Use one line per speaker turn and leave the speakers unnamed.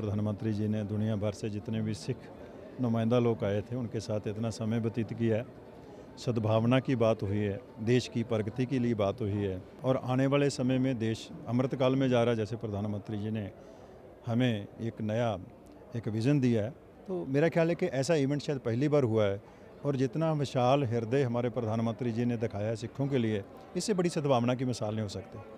प्रधानमंत्री जी ने दुनिया भर से जितने भी सिख नुमाइंदा लोग आए थे उनके साथ इतना समय व्यतीत किया है सद्भावना की बात हुई है देश की प्रगति के लिए बात हुई है और आने वाले समय में देश अमृतकाल में जा रहा है जैसे प्रधानमंत्री जी ने हमें एक नया एक विज़न दिया है तो मेरा ख्याल है कि ऐसा इवेंट शायद पहली बार हुआ है और जितना विशाल हृदय हमारे प्रधानमंत्री जी ने दिखाया है सिखों के लिए इससे बड़ी सद्भावना की मिसाल नहीं हो सकती